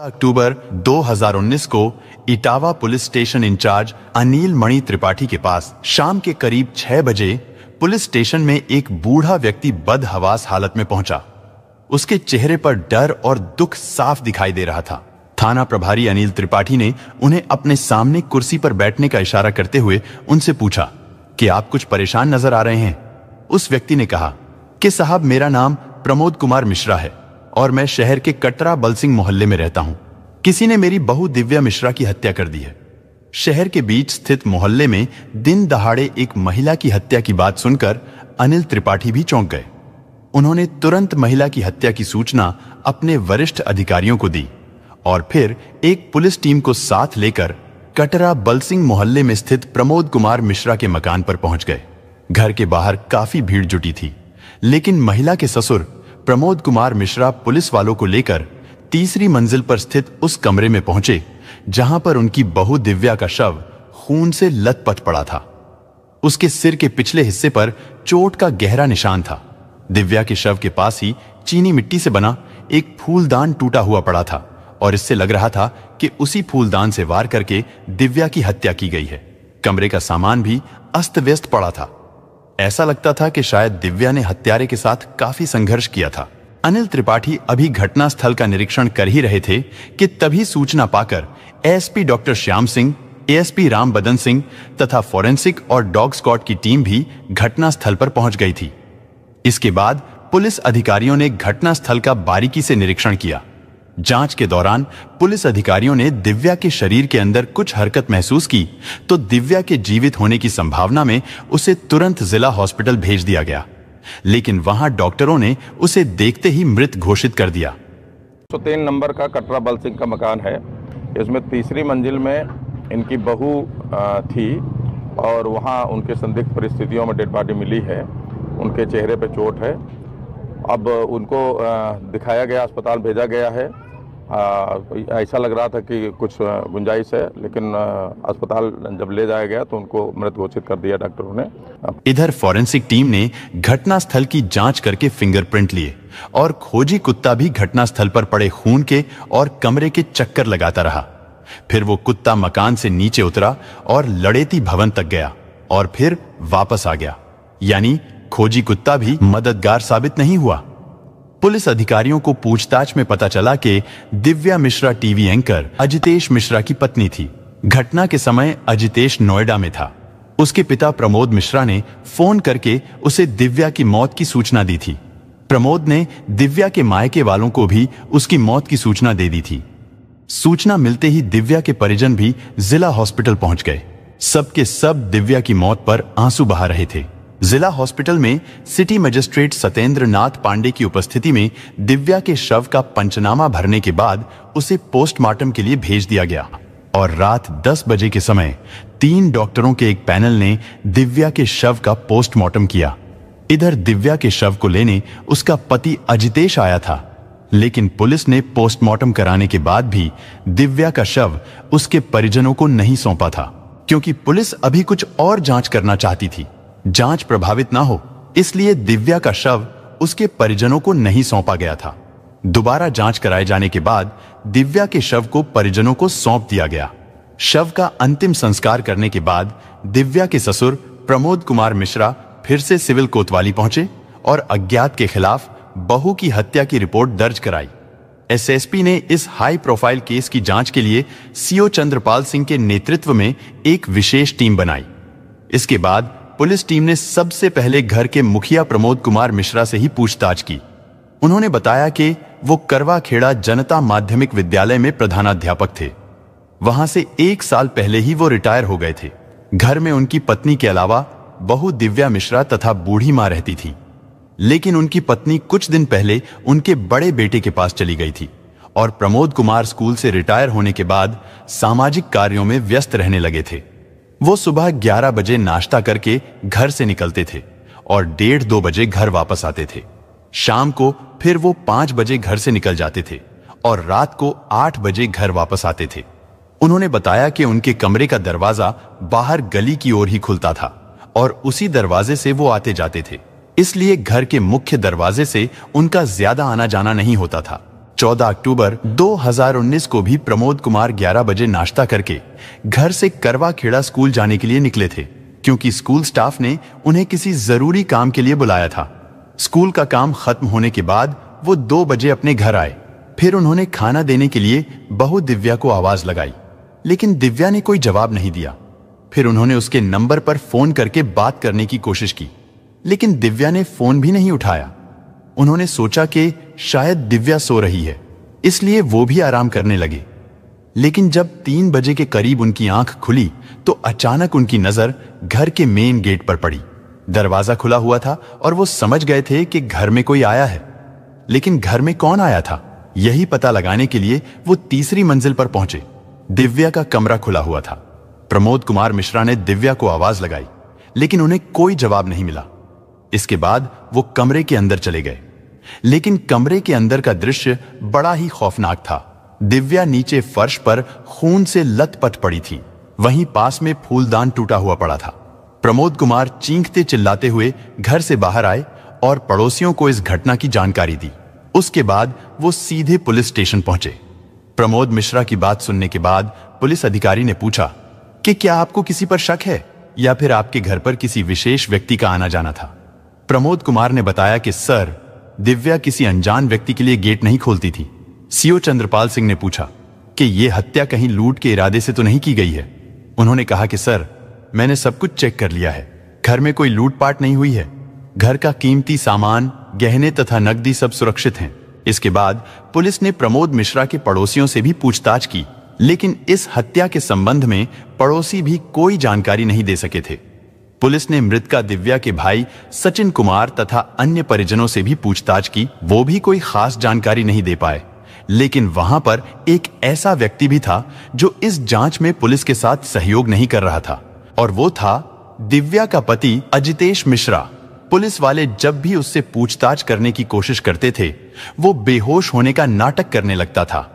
अक्टूबर 2019 को Etawah police station incharge Anil Mani Tripathi के पास शाम के करीब छह बजे पुलिस स्टेशन में एक बूढ़ा व्यक्ति बदहवास हालत में पहुंचा उसके चेहरे पर डर और दुख साफ दिखाई दे रहा था थाना प्रभारी अनिल त्रिपाठी ने उन्हें अपने सामने कुर्सी पर बैठने का इशारा करते हुए उनसे पूछा कि आप कुछ परेशान नजर आ रहे हैं उस व्यक्ति ने कहा कि साहब मेरा नाम प्रमोद कुमार मिश्रा है और मैं शहर के कटरा बलसिंह मोहल्ले में रहता हूं किसी ने मेरी बहू दिव्या मिश्रा की हत्या कर दी है शहर के बीच स्थित मोहल्ले में दिन दहाड़े एक महिला की हत्या की बात सुनकर अनिल त्रिपाठी भी चौंक गए उन्होंने तुरंत महिला की हत्या की सूचना अपने वरिष्ठ अधिकारियों को दी और फिर एक पुलिस टीम को साथ लेकर कटरा बलसिंह मोहल्ले में स्थित प्रमोद कुमार मिश्रा के मकान पर पहुंच गए घर के बाहर काफी भीड़ जुटी थी लेकिन महिला के ससुर प्रमोद कुमार मिश्रा पुलिस वालों को लेकर तीसरी मंजिल पर स्थित उस कमरे में पहुंचे जहां पर उनकी बहु दिव्या का शव खून से लथपथ पड़ा था उसके सिर के पिछले हिस्से पर चोट का गहरा निशान था दिव्या के शव के पास ही चीनी मिट्टी से बना एक फूलदान टूटा हुआ पड़ा था और इससे लग रहा था कि उसी फूलदान से वार करके दिव्या की हत्या की गई है कमरे का सामान भी अस्त व्यस्त पड़ा था ऐसा लगता था कि शायद दिव्या ने हत्यारे के साथ काफी संघर्ष किया था अनिल त्रिपाठी अभी घटना स्थल का निरीक्षण कर ही रहे थे कि तभी सूचना पाकर ASP doctor Shyam Singh ASP Ram Badan Singh तथा फोरेंसिक और डॉग स्कॉट की टीम भी घटना स्थल पर पहुंच गई थी इसके बाद पुलिस अधिकारियों ने घटना स्थल का बारीकी से निरीक्षण किया जांच के दौरान पुलिस अधिकारियों ने दिव्या के शरीर के अंदर कुछ हरकत महसूस की तो दिव्या के जीवित होने की संभावना में उसे तुरंत जिला हॉस्पिटल भेज दिया गया लेकिन वहां डॉक्टरों ने उसे देखते ही मृत घोषित कर दिया सो तो तीन नंबर का कटरा बल सिंह का मकान है इसमें तीसरी मंजिल में इनकी बहू थी और वहाँ उनके संदिग्ध परिस्थितियों में डेड बॉडी मिली है उनके चेहरे पर चोट है अब उनको दिखाया गया अस्पताल भेजा गया है आ, ऐसा लग रहा था कि कुछ गुंजाइश है लेकिन अस्पताल जब ले जाया गया तो उनको मृत घोषित कर दिया डॉक्टरों ने इधर फॉरेंसिक टीम ने घटना स्थल की जांच करके फिंगरप्रिंट लिए और खोजी कुत्ता भी घटना स्थल पर पड़े खून के और कमरे के चक्कर लगाता रहा फिर वो कुत्ता मकान से नीचे उतरा और लड़ेती भवन तक गया और फिर वापस आ गया यानी खोजी कुत्ता भी मददगार साबित नहीं हुआ पुलिस अधिकारियों को पूछताछ में पता चला कि दिव्या मिश्रा टीवी एंकर अजितेश मिश्रा की पत्नी थी घटना के समय अजितेश नोएडा में था उसके पिता प्रमोद मिश्रा ने फोन करके उसे दिव्या की मौत की सूचना दी थी प्रमोद ने दिव्या के मायके वालों को भी उसकी मौत की सूचना दे दी थी सूचना मिलते ही दिव्या के परिजन भी जिला हॉस्पिटल पहुंच गए सबके सब दिव्या की मौत पर आंसू बहा रहे थे जिला हॉस्पिटल में सिटी मजिस्ट्रेट सत्येंद्र नाथ पांडे की उपस्थिति में दिव्या के शव का पंचनामा भरने के बाद उसे पोस्टमार्टम के लिए भेज दिया गया और रात 10 बजे के समय तीन डॉक्टरों के एक पैनल ने दिव्या के शव का पोस्टमार्टम किया इधर दिव्या के शव को लेने उसका पति अजितेश आया था लेकिन पुलिस ने पोस्टमार्टम कराने के बाद भी दिव्या का शव उसके परिजनों को नहीं सौंपा था क्योंकि पुलिस अभी कुछ और जांच करना चाहती थी जांच प्रभावित ना हो इसलिए दिव्या का शव उसके परिजनों को नहीं सौंपा गया था दोबारा जांच कराए जाने के बाद दिव्या के शव को परिजनों को सौंप दिया गया शव का अंतिम संस्कार करने के बाद दिव्या के ससुर प्रमोद कुमार मिश्रा फिर से सिविल कोतवाली पहुंचे और अज्ञात के खिलाफ बहू की हत्या की रिपोर्ट दर्ज कराई एसएसपी ने इस हाई प्रोफाइल केस की जांच के लिए सीओ चंद्रपाल सिंह के नेतृत्व में एक विशेष टीम बनाई इसके बाद पुलिस टीम ने सबसे पहले घर के मुखिया प्रमोद कुमार मिश्रा से ही पूछताछ की उन्होंने बताया कि वो करवा खेड़ा जनता माध्यमिक विद्यालय में प्रधानाध्यापक थे वहां से एक साल पहले ही वो रिटायर हो गए थे घर में उनकी पत्नी के अलावा बहु दिव्या मिश्रा तथा बूढ़ी मां रहती थी लेकिन उनकी पत्नी कुछ दिन पहले उनके बड़े बेटे के पास चली गई थी और प्रमोद कुमार स्कूल से रिटायर होने के बाद सामाजिक कार्यों में व्यस्त रहने लगे थे वो सुबह 11 बजे नाश्ता करके घर से निकलते थे और डेढ़ दो बजे घर वापस आते थे शाम को फिर वो पांच बजे घर से निकल जाते थे और रात को आठ बजे घर वापस आते थे उन्होंने बताया कि उनके कमरे का दरवाजा बाहर गली की ओर ही खुलता था और उसी दरवाजे से वो आते जाते थे इसलिए घर के मुख्य दरवाजे से उनका ज्यादा आना जाना नहीं होता था 14 अक्टूबर 2019 को भी प्रमोद कुमार 11 बजे नाश्ता करके घर से करवा खेड़ा स्कूल जाने के लिए निकले थे क्योंकि स्कूल स्टाफ ने उन्हें किसी जरूरी काम के लिए बुलाया था स्कूल का काम खत्म होने के बाद वो दो बजे अपने घर आए फिर उन्होंने खाना देने के लिए बहु दिव्या को आवाज लगाई लेकिन दिव्या ने कोई जवाब नहीं दिया फिर उन्होंने उसके नंबर पर फोन करके बात करने की कोशिश की लेकिन दिव्या ने फोन भी नहीं उठाया उन्होंने सोचा कि शायद दिव्या सो रही है इसलिए वो भी आराम करने लगे लेकिन जब तीन बजे के करीब उनकी आंख खुली तो अचानक उनकी नजर घर के मेन गेट पर पड़ी दरवाजा खुला हुआ था और वो समझ गए थे कि घर में कोई आया है लेकिन घर में कौन आया था यही पता लगाने के लिए वो तीसरी मंजिल पर पहुंचे दिव्या का कमरा खुला हुआ था प्रमोद कुमार मिश्रा ने दिव्या को आवाज लगाई लेकिन उन्हें कोई जवाब नहीं मिला इसके बाद वो कमरे के अंदर चले गए लेकिन कमरे के अंदर का दृश्य बड़ा ही खौफनाक था दिव्या नीचे फर्श पर खून से लतपथ पड़ी थी वहीं पास में फूलदान टूटा हुआ पड़ा था प्रमोद कुमार चीखते चिल्लाते हुए घर से बाहर आए और पड़ोसियों को इस घटना की जानकारी दी उसके बाद वो सीधे पुलिस स्टेशन पहुंचे प्रमोद मिश्रा की बात सुनने के बाद पुलिस अधिकारी ने पूछा कि क्या आपको किसी पर शक है या फिर आपके घर पर किसी विशेष व्यक्ति का आना जाना था प्रमोद कुमार ने बताया कि सर दिव्या किसी अनजान व्यक्ति के लिए गेट नहीं खोलती थी सीओ चंद्रपाल सिंह ने पूछा कि यह हत्या कहीं लूट के इरादे से तो नहीं की गई है उन्होंने कहा कि सर मैंने सब कुछ चेक कर लिया है घर में कोई लूटपाट नहीं हुई है घर का कीमती सामान गहने तथा नकदी सब सुरक्षित हैं इसके बाद पुलिस ने प्रमोद मिश्रा के पड़ोसियों से भी पूछताछ की लेकिन इस हत्या के संबंध में पड़ोसी भी कोई जानकारी नहीं दे सके थे पुलिस ने मृतका दिव्या के भाई सचिन कुमार तथा अन्य परिजनों से भी पूछताछ की वो भी कोई खास जानकारी नहीं दे पाए लेकिन वहां पर एक ऐसा व्यक्ति भी था जो इस जांच में पुलिस के साथ सहयोग नहीं कर रहा था और वो था दिव्या का पति अजितेश मिश्रा पुलिस वाले जब भी उससे पूछताछ करने की कोशिश करते थे वो बेहोश होने का नाटक करने लगता था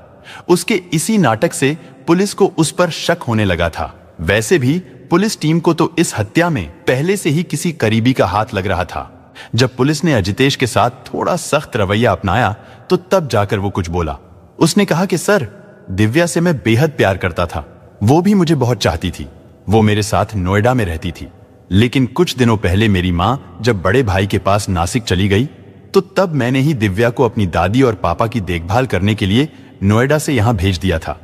उसके इसी नाटक से पुलिस को उस पर शक होने लगा था वैसे भी पुलिस टीम को तो इस हत्या में पहले से ही किसी करीबी का हाथ लग रहा था जब पुलिस ने अजितेश के साथ थोड़ा सख्त रवैया अपनाया तो तब जाकर वो कुछ बोला उसने कहा कि सर दिव्या से मैं बेहद प्यार करता था वो भी मुझे बहुत चाहती थी वो मेरे साथ नोएडा में रहती थी लेकिन कुछ दिनों पहले मेरी माँ जब बड़े भाई के पास नासिक चली गई तो तब मैंने ही दिव्या को अपनी दादी और पापा की देखभाल करने के लिए नोएडा से यहाँ भेज दिया था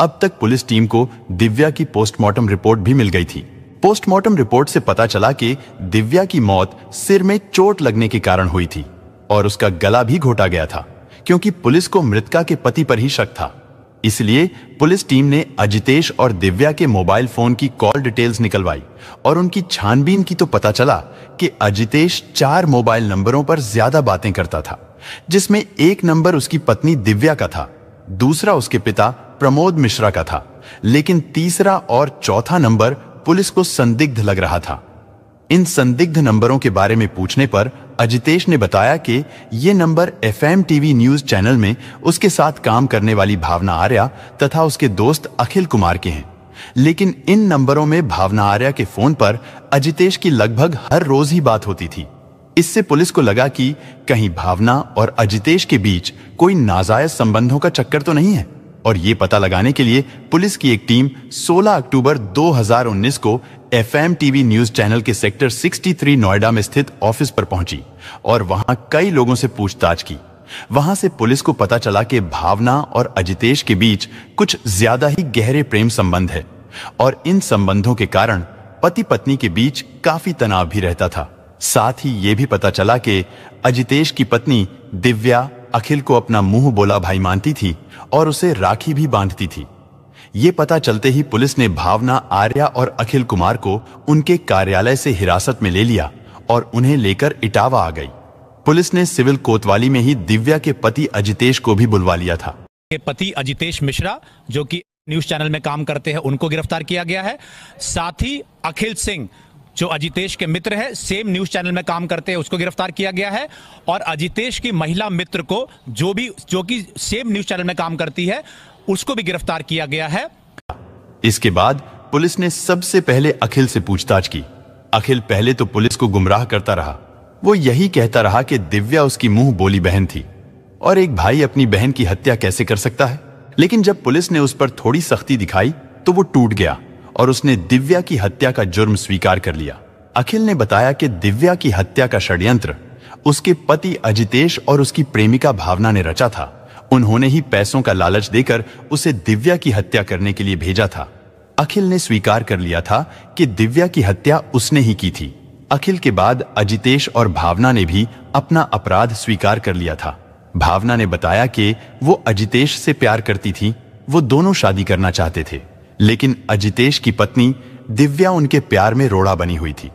अब तक पुलिस टीम को दिव्या की पोस्टमार्टम रिपोर्ट भी मिल गई थी पोस्टमार्टम रिपोर्ट से पता चला कि दिव्या की मौत सिर में चोट लगने के कारण हुई थी और उसका गला भी घोटा गया था क्योंकि पुलिस को मृतका के पति पर ही शक था इसलिए पुलिस टीम ने अजितेश और दिव्या के मोबाइल फोन की कॉल डिटेल्स निकलवाई और उनकी छानबीन की तो पता चला कि अजितेश चार मोबाइल नंबरों पर ज्यादा बातें करता था जिसमें एक नंबर उसकी पत्नी दिव्या का था दूसरा उसके पिता प्रमोद मिश्रा का था लेकिन तीसरा और चौथा नंबर पुलिस को संदिग्ध लग रहा था इन संदिग्ध नंबरों के बारे में पूछने पर अजितेश ने बताया कि ये number FM TV news channel में उसके साथ काम करने वाली भावना आर्या तथा उसके दोस्त अखिल कुमार के हैं लेकिन इन नंबरों में भावना आर्या के फोन पर अजितेश की लगभग हर रोज ही बात होती थी इससे पुलिस को लगा कि कहीं भावना और अजितेश के बीच कोई नाजायज संबंधों का चक्कर तो नहीं है और ये पता लगाने के लिए पुलिस की एक टीम 16 अक्टूबर 2019 को एफएम टीवी न्यूज चैनल के सेक्टर 63 नोएडा में स्थित ऑफिस पर पहुंची और वहां कई लोगों से पूछताछ की वहां से पुलिस को पता चला कि भावना और अजितेश के बीच कुछ ज्यादा ही गहरे प्रेम संबंध है और इन संबंधों के कारण पति पत्नी के बीच काफी तनाव भी रहता था साथ ही ये भी पता चला कि अजितेश की पत्नी दिव्या अखिल को अपना मुंह बोला भाई मानती थी और उसे राखी भी बांधती थी ये पता चलते ही पुलिस ने भावना आर्या और अखिल कुमार को उनके कार्यालय से हिरासत में ले लिया और उन्हें लेकर इटावा आ गई पुलिस ने सिविल कोतवाली में ही दिव्या के पति अजितेश को भी बुलवा लिया था पति अजितेश मिश्रा जो कि न्यूज चैनल में काम करते हैं उनको गिरफ्तार किया गया है साथ ही अखिल सिंह जो अजितेश के मित्र है सेम न्यूज चैनल में काम करते हैं उसको गिरफ्तार किया गया है और अजितेश की महिला मित्र को जो भी जो कि सेम न्यूज चैनल में काम करती है उसको भी गिरफ्तार किया गया है इसके बाद पुलिस ने सबसे पहले अखिल से पूछताछ की अखिल पहले तो पुलिस को गुमराह करता रहा वो यही कहता रहा कि दिव्या उसकी मुंह बोली बहन थी और एक भाई अपनी बहन की हत्या कैसे कर सकता है लेकिन जब पुलिस ने उस पर थोड़ी सख्ती दिखाई तो वो टूट गया और उसने दिव्या की हत्या का जुर्म स्वीकार कर लिया अखिल ने बताया कि दिव्या की हत्या का षड्यंत्र उसके पति अजितेश और उसकी प्रेमिका भावना ने रचा था उन्होंने ही पैसों का लालच देकर उसे दिव्या की हत्या करने के लिए भेजा था अखिल ने स्वीकार कर लिया था कि दिव्या की हत्या उसने ही की थी अखिल के बाद अजितेश और भावना ने भी अपना अपराध स्वीकार कर लिया था भावना ने बताया कि वो अजितेश से प्यार करती थी वो दोनों शादी करना चाहते थे लेकिन अजितेश की पत्नी दिव्या उनके प्यार में रोड़ा बनी हुई थी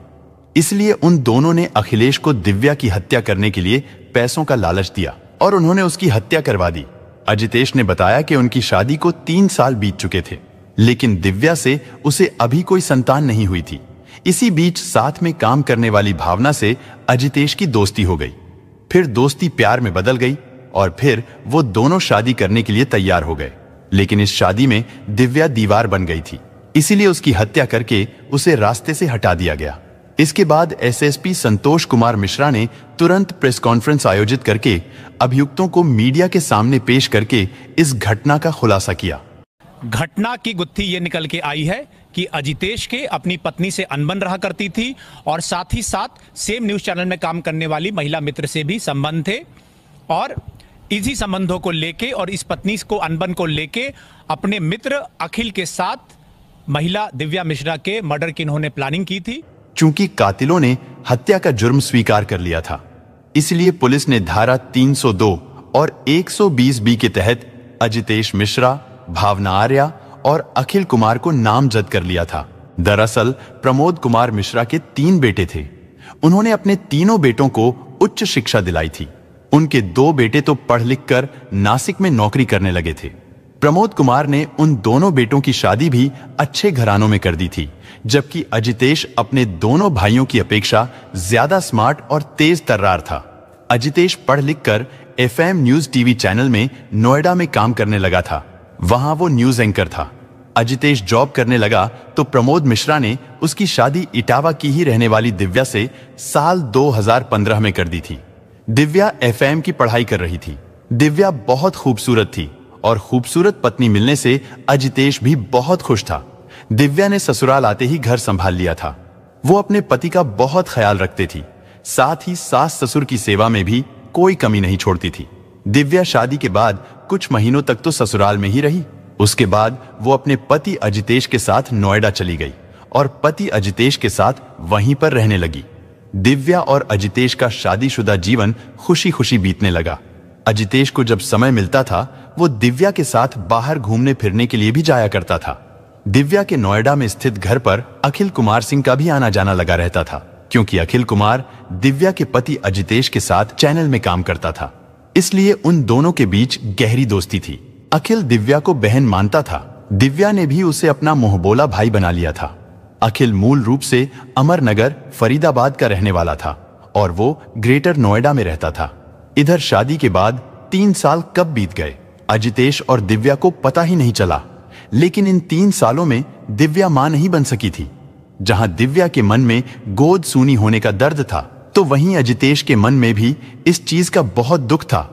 इसलिए उन दोनों ने अखिलेश को दिव्या की हत्या करने के लिए पैसों का लालच दिया और उन्होंने उसकी हत्या करवा दी अजितेश ने बताया कि उनकी शादी को तीन साल बीत चुके थे लेकिन दिव्या से उसे अभी कोई संतान नहीं हुई थी इसी बीच साथ में काम करने वाली भावना से अजितेश की दोस्ती हो गई फिर दोस्ती प्यार में बदल गई और फिर वो दोनों शादी करने के लिए तैयार हो गए लेकिन इस शादी में दिव्या दीवार बन गई थी इसीलिए उसकी हत्या करके उसे रास्ते से हटा दिया गया इसके बाद एसएसपी संतोष कुमार मिश्रा ने तुरंत प्रेस कॉन्फ्रेंस आयोजित करके अभियुक्तों को मीडिया के सामने पेश करके इस घटना का खुलासा किया घटना की गुत्थी ये निकल के आई है कि अजितेश के अपनी पत्नी से अनबन रहा करती थी और साथ ही साथ सेम न्यूज चैनल में काम करने वाली महिला मित्र से भी संबंध थे और इसी संबंधों को लेके और इस पत्नी को अनबन को लेके अपने मित्र अखिल के साथ महिला दिव्या मिश्रा के मर्डर की इन्होंने प्लानिंग की थी चूंकि कातिलों ने हत्या का जुर्म स्वीकार कर लिया था इसलिए पुलिस ने धारा 302 और 120 बी के तहत अजितेश मिश्रा भावना आर्या और अखिल कुमार को नामजद कर लिया था दरअसल प्रमोद कुमार मिश्रा के तीन बेटे थे उन्होंने अपने तीनों बेटों को उच्च शिक्षा दिलाई थी उनके दो बेटे तो पढ़ लिख कर नासिक में नौकरी करने लगे थे प्रमोद कुमार ने उन दोनों बेटों की शादी भी अच्छे घरानों में कर दी थी जबकि अजितेश अपने दोनों भाइयों की अपेक्षा ज्यादा स्मार्ट और तेज तर्रार था अजितेश पढ़ लिख कर एफ न्यूज टीवी चैनल में नोएडा में काम करने लगा था वहां वो न्यूज एंकर था अजितेश जॉब करने लगा तो प्रमोद मिश्रा ने उसकी शादी इटावा की ही रहने वाली दिव्या से साल 2015 में कर दी थी दिव्या एफएम की पढ़ाई कर रही थी दिव्या बहुत खूबसूरत थी और खूबसूरत पत्नी मिलने से अजितेश भी बहुत खुश था दिव्या ने ससुराल आते ही घर संभाल लिया था वो अपने पति का बहुत ख्याल रखती थी साथ ही सास ससुर की सेवा में भी कोई कमी नहीं छोड़ती थी दिव्या शादी के बाद कुछ महीनों तक तो ससुराल में ही रही उसके बाद वो अपने पति अजितेश के साथ नोएडा चली गई और पति अजितेश के साथ वहीं पर रहने लगी दिव्या और अजितेश का शादीशुदा जीवन खुशी खुशी बीतने लगा अजितेश को जब समय मिलता था वो दिव्या के साथ बाहर घूमने फिरने के लिए भी जाया करता था दिव्या के नोएडा में स्थित घर पर अखिल कुमार सिंह का भी आना जाना लगा रहता था क्योंकि अखिल कुमार दिव्या के पति अजितेश के साथ चैनल में काम करता था इसलिए उन दोनों के बीच गहरी दोस्ती थी अखिल दिव्या को बहन मानता था दिव्या ने भी उसे अपना मोहबोला भाई बना लिया था अखिल मूल रूप से अमरनगर फरीदाबाद का रहने वाला था और वो ग्रेटर नोएडा में रहता था इधर शादी के बाद तीन साल कब बीत गए अजितेश और दिव्या को पता ही नहीं चला लेकिन इन तीन सालों में दिव्या मां नहीं बन सकी थी जहां दिव्या के मन में गोद सूनी होने का दर्द था तो वहीं अजितेश के मन में भी इस चीज का बहुत दुख था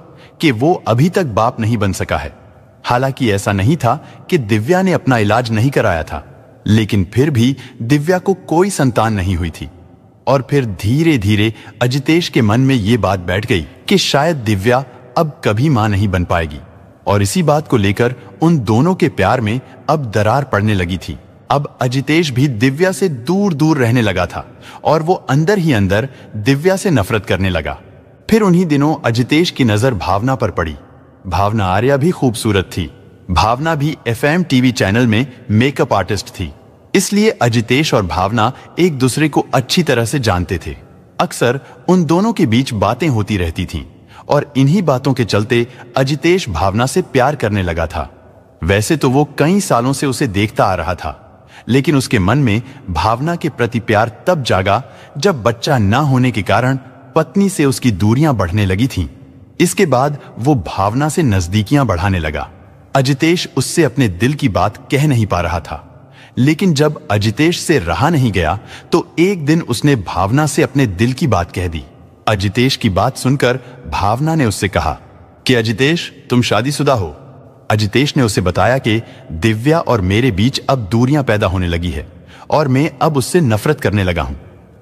कि वो अभी तक बाप नहीं बन सका है हालांकि ऐसा नहीं था कि दिव्या ने अपना इलाज नहीं कराया था लेकिन फिर भी दिव्या को कोई संतान नहीं हुई थी और फिर धीरे धीरे अजितेश के मन में ये बात बैठ गई कि शायद दिव्या अब कभी मां नहीं बन पाएगी और इसी बात को लेकर उन दोनों के प्यार में अब दरार पड़ने लगी थी अब अजितेश भी दिव्या से दूर दूर रहने लगा था और वो अंदर ही अंदर दिव्या से नफरत करने लगा फिर उन्हीं दिनों अजितेश की नजर भावना पर पड़ी भावना आर्या भी खूबसूरत थी भावना भी एफएम टीवी चैनल में मेकअप आर्टिस्ट थी इसलिए अजितेश और भावना एक दूसरे को अच्छी तरह से जानते थे अक्सर उन दोनों के बीच बातें होती रहती थीं और इन्हीं बातों के चलते अजितेश भावना से प्यार करने लगा था वैसे तो वो कई सालों से उसे देखता आ रहा था लेकिन उसके मन में भावना के प्रति प्यार तब जागा जब बच्चा ना होने के कारण पत्नी से उसकी दूरियां बढ़ने लगी थीं। इसके बाद वो भावना से नजदीकियां बढ़ाने लगा अजितेश उससे अपने दिल की बात कह नहीं पा रहा था लेकिन जब अजितेश से रहा नहीं गया तो एक दिन उसने भावना से अपने दिल की बात कह दी अजितेश की बात सुनकर भावना ने उससे कहा कि अजितेश तुम शादीशुदा हो अजितेश ने उसे बताया कि दिव्या और मेरे बीच अब दूरियां पैदा होने लगी है और मैं अब उससे नफरत करने लगा हूं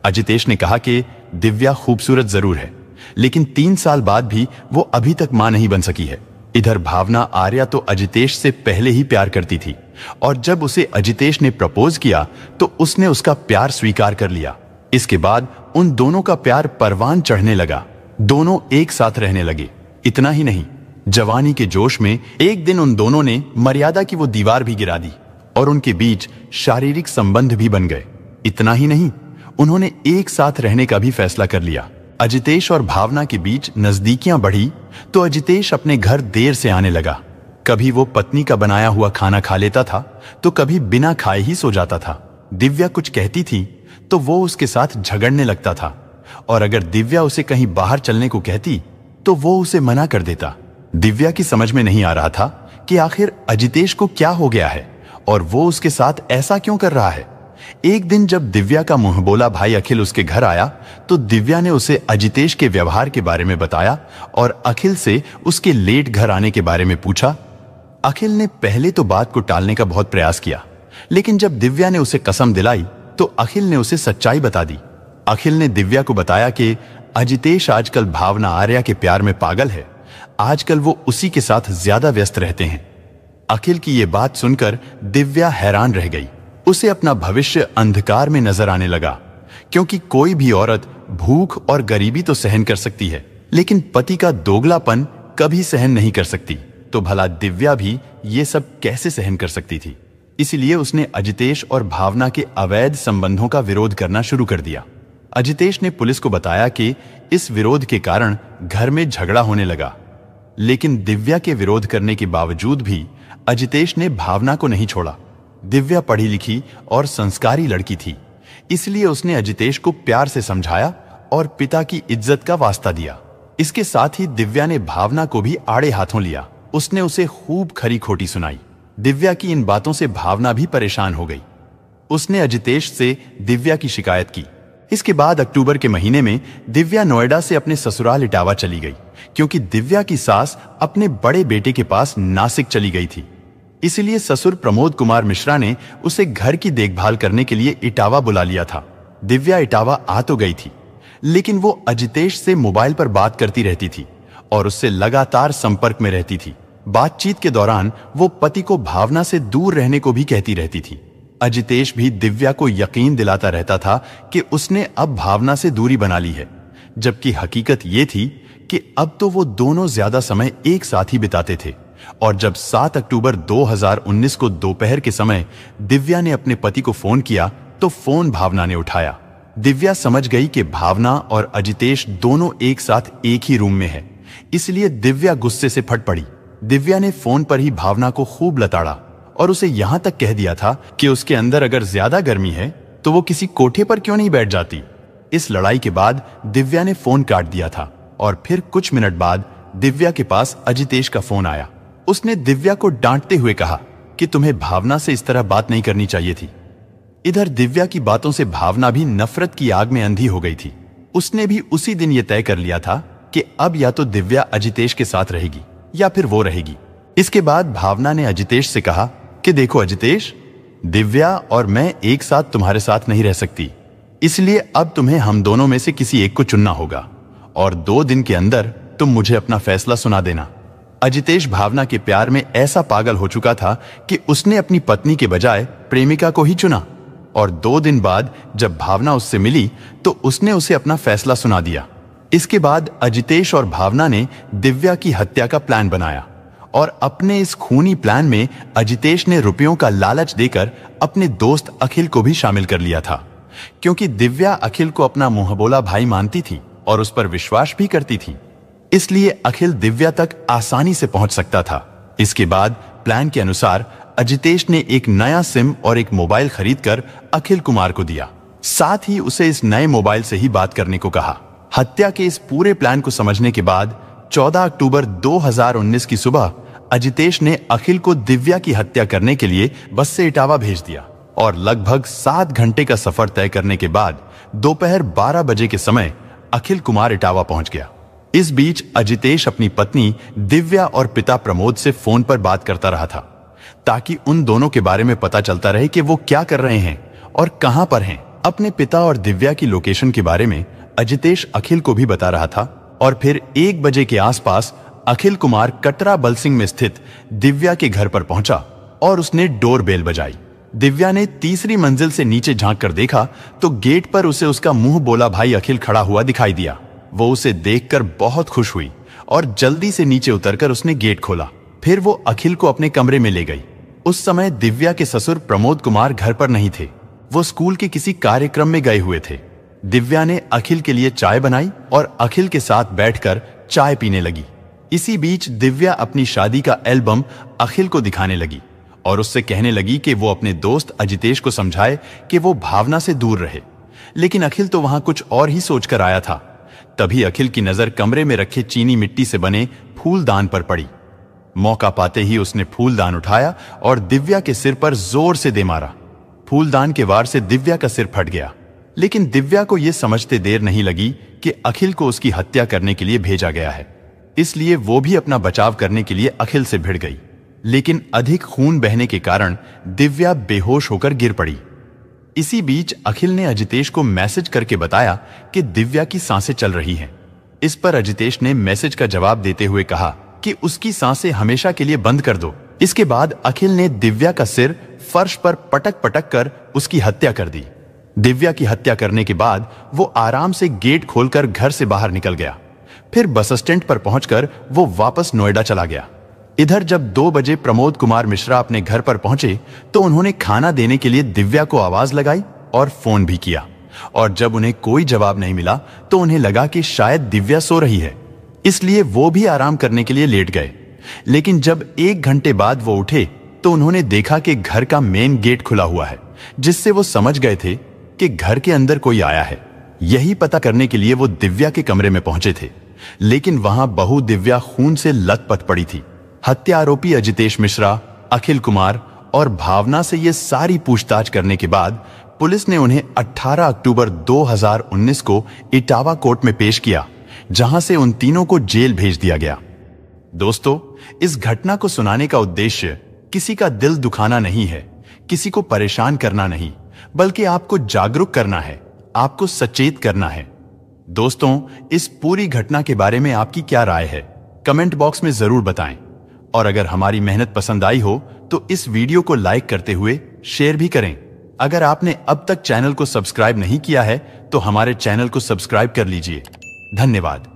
अजितेश ने कहा कि दिव्या खूबसूरत जरूर है लेकिन तीन साल बाद भी वो अभी तक मां नहीं बन सकी है इधर भावना आर्या तो अजितेश से पहले ही प्यार करती थी और जब उसे अजितेश ने प्रपोज किया तो उसने उसका प्यार स्वीकार कर लिया इसके बाद उन दोनों का प्यार परवान चढ़ने लगा दोनों एक साथ रहने लगे इतना ही नहीं जवानी के जोश में एक दिन उन दोनों ने मर्यादा की वो दीवार भी गिरा दी और उनके बीच शारीरिक संबंध भी बन गए इतना ही नहीं उन्होंने एक साथ रहने का भी फैसला कर लिया अजितेश और भावना के बीच नजदीकियां बढ़ी तो अजितेश अपने घर देर से आने लगा कभी वो पत्नी का बनाया हुआ खाना खा लेता था तो कभी बिना खाए ही सो जाता था दिव्या कुछ कहती थी तो वो उसके साथ झगड़ने लगता था और अगर दिव्या उसे कहीं बाहर चलने को कहती तो वो उसे मना कर देता दिव्या की समझ में नहीं आ रहा था कि आखिर अजितेश को क्या हो गया है और वो उसके साथ ऐसा क्यों कर रहा है एक दिन जब दिव्या का मुंह बोला भाई अखिल उसके घर आया तो दिव्या ने उसे अजितेश के व्यवहार के बारे में बताया और अखिल से उसके लेट घर आने के बारे में पूछा अखिल ने पहले तो बात को टालने का बहुत प्रयास किया लेकिन जब दिव्या ने उसे कसम दिलाई तो अखिल ने उसे सच्चाई बता दी अखिल ने दिव्या को बताया कि अजितेश आजकल भावना आर्या के प्यार में पागल है आजकल वो उसी के साथ ज्यादा व्यस्त रहते हैं अखिल की ये बात सुनकर दिव्या हैरान रह गई उसे अपना भविष्य अंधकार में नजर आने लगा क्योंकि कोई भी औरत भूख और गरीबी तो सहन कर सकती है लेकिन पति का दोगलापन कभी सहन नहीं कर सकती तो भला दिव्या भी ये सब कैसे सहन कर सकती थी इसलिए उसने अजितेश और भावना के अवैध संबंधों का विरोध करना शुरू कर दिया अजितेश ने पुलिस को बताया कि इस विरोध के कारण घर में झगड़ा होने लगा लेकिन दिव्या के विरोध करने के बावजूद भी अजितेश ने भावना को नहीं छोड़ा दिव्या पढ़ी लिखी और संस्कारी लड़की थी इसलिए उसने अजितेश को प्यार से समझाया और पिता की इज्जत का वास्ता दिया इसके साथ ही दिव्या ने भावना को भी आड़े हाथों लिया उसने उसे खूब खरी खोटी सुनाई दिव्या की इन बातों से भावना भी परेशान हो गई उसने अजितेश से दिव्या की शिकायत की इसके बाद अक्टूबर के महीने में दिव्या नोएडा से अपने ससुराल इटावा चली गई क्योंकि दिव्या की सास अपने बड़े बेटे के पास नासिक चली गई थी इसलिए ससुर प्रमोद कुमार मिश्रा ने उसे घर की देखभाल करने के लिए इटावा बुला लिया था दिव्या इटावा आ तो गई थी लेकिन वो अजितेश से मोबाइल पर बात करती रहती थी और उससे लगातार संपर्क में रहती थी बातचीत के दौरान वो पति को भावना से दूर रहने को भी कहती रहती थी अजितेश भी दिव्या को यकीन दिलाता रहता था कि उसने अब भावना से दूरी बना ली है जबकि हकीकत ये थी कि अब तो वो दोनों ज्यादा समय एक साथ ही बिताते थे और जब 7 अक्टूबर 2019 को दोपहर के समय दिव्या ने अपने पति को फोन किया तो फोन भावना ने उठाया दिव्या समझ गई कि भावना और अजितेश दोनों एक साथ एक ही रूम में है इसलिए दिव्या गुस्से से फट पड़ी दिव्या ने फोन पर ही भावना को खूब लताड़ा और उसे यहां तक कह दिया था कि उसके अंदर अगर ज्यादा गर्मी है तो वो किसी कोठे पर क्यों नहीं बैठ जाती इस लड़ाई के बाद दिव्या ने फोन काट दिया था और फिर कुछ मिनट बाद दिव्या के पास अजितेश का फोन आया उसने दिव्या को डांटते हुए कहा कि तुम्हें भावना से इस तरह बात नहीं करनी चाहिए थी इधर दिव्या की बातों से भावना भी नफरत की आग में अंधी हो गई थी उसने भी उसी दिन यह तय कर लिया था कि अब या तो दिव्या अजितेश के साथ रहेगी या फिर वो रहेगी इसके बाद भावना ने अजितेश से कहा कि देखो अजितेश दिव्या और मैं एक साथ तुम्हारे साथ नहीं रह सकती इसलिए अब तुम्हें हम दोनों में से किसी एक को चुनना होगा और दो दिन के अंदर तुम मुझे अपना फैसला सुना देना अजितेश भावना के प्यार में ऐसा पागल हो चुका था कि उसने अपनी पत्नी के बजाय प्रेमिका को ही चुना और दो दिन बाद जब भावना उससे मिली तो उसने उसे अपना फैसला सुना दिया इसके बाद अजितेश और भावना ने दिव्या की हत्या का प्लान बनाया और अपने इस खूनी प्लान में अजितेश ने रुपयों का लालच देकर अपने दोस्त अखिल को भी शामिल कर लिया था क्योंकि दिव्या अखिल को अपना मुंहबोला भाई मानती थी और उस पर विश्वास भी करती थी इसलिए अखिल दिव्या तक आसानी से पहुंच सकता था इसके बाद प्लान के अनुसार अजितेश ने एक नया सिम और एक मोबाइल खरीदकर अखिल कुमार को दिया साथ ही उसे इस नए मोबाइल से ही बात करने को कहा हत्या के इस पूरे प्लान को समझने के बाद 14 अक्टूबर 2019 की सुबह अजितेश ने अखिल को दिव्या की हत्या करने के लिए बस से इटावा भेज दिया और लगभग सात घंटे का सफर तय करने के बाद दोपहर 12 बजे के समय अखिल कुमार इटावा पहुंच गया इस बीच अजितेश अपनी पत्नी दिव्या और पिता प्रमोद से फोन पर बात करता रहा था ताकि उन दोनों के बारे में पता चलता रहे कि वो क्या कर रहे हैं और कहां पर हैं। अपने पिता और दिव्या की लोकेशन के बारे में अजितेश अखिल को भी बता रहा था और फिर एक बजे के आसपास अखिल कुमार कटरा बलसिंह में स्थित दिव्या के घर पर पहुंचा और उसने डोर बेल बजाई दिव्या ने तीसरी मंजिल से नीचे झांक कर देखा तो गेट पर उसे उसका मुंह बोला भाई अखिल खड़ा हुआ दिखाई दिया वो उसे देखकर बहुत खुश हुई और जल्दी से नीचे उतरकर उसने गेट खोला फिर वो अखिल को अपने कमरे में ले गई उस समय दिव्या के ससुर प्रमोद कुमार घर पर नहीं थे वो स्कूल के किसी कार्यक्रम में गए हुए थे दिव्या ने अखिल के लिए चाय बनाई और अखिल के साथ बैठकर चाय पीने लगी इसी बीच दिव्या अपनी शादी का एल्बम अखिल को दिखाने लगी और उससे कहने लगी कि वो अपने दोस्त अजितेश को समझाए कि वो भावना से दूर रहे लेकिन अखिल तो वहां कुछ और ही सोचकर आया था तभी अखिल की नजर कमरे में रखे चीनी मिट्टी से बने फूलदान पर पड़ी मौका पाते ही उसने फूलदान उठाया और दिव्या के सिर पर जोर से दे मारा फूलदान के वार से दिव्या का सिर फट गया लेकिन दिव्या को यह समझते देर नहीं लगी कि अखिल को उसकी हत्या करने के लिए भेजा गया है इसलिए वो भी अपना बचाव करने के लिए अखिल से भिड़ गई लेकिन अधिक खून बहने के कारण दिव्या बेहोश होकर गिर पड़ी इसी बीच अखिल ने अजितेश को मैसेज करके बताया कि दिव्या की सांसें चल रही हैं। इस पर अजितेश ने मैसेज का जवाब देते हुए कहा कि उसकी सांसें हमेशा के लिए बंद कर दो इसके बाद अखिल ने दिव्या का सिर फर्श पर पटक पटक कर उसकी हत्या कर दी दिव्या की हत्या करने के बाद वो आराम से गेट खोलकर घर से बाहर निकल गया फिर बस स्टैंड पर पहुंचकर वो वापस नोएडा चला गया इधर जब दो बजे प्रमोद कुमार मिश्रा अपने घर पर पहुंचे तो उन्होंने खाना देने के लिए दिव्या को आवाज लगाई और फोन भी किया और जब उन्हें कोई जवाब नहीं मिला तो उन्हें लगा कि शायद दिव्या सो रही है इसलिए वो भी आराम करने के लिए लेट गए लेकिन जब एक घंटे बाद वो उठे तो उन्होंने देखा कि घर का मेन गेट खुला हुआ है जिससे वो समझ गए थे कि घर के अंदर कोई आया है यही पता करने के लिए वो दिव्या के कमरे में पहुंचे थे लेकिन वहां बहु दिव्या खून से लथपथ पड़ी थी हत्या आरोपी अजितेश मिश्रा अखिल कुमार और भावना से ये सारी पूछताछ करने के बाद पुलिस ने उन्हें 18 अक्टूबर 2019 को इटावा कोर्ट में पेश किया जहां से उन तीनों को जेल भेज दिया गया दोस्तों इस घटना को सुनाने का उद्देश्य किसी का दिल दुखाना नहीं है किसी को परेशान करना नहीं बल्कि आपको जागरूक करना है आपको सचेत करना है दोस्तों इस पूरी घटना के बारे में आपकी क्या राय है कमेंट बॉक्स में जरूर बताएं और अगर हमारी मेहनत पसंद आई हो तो इस वीडियो को लाइक करते हुए शेयर भी करें अगर आपने अब तक चैनल को सब्सक्राइब नहीं किया है तो हमारे चैनल को सब्सक्राइब कर लीजिए धन्यवाद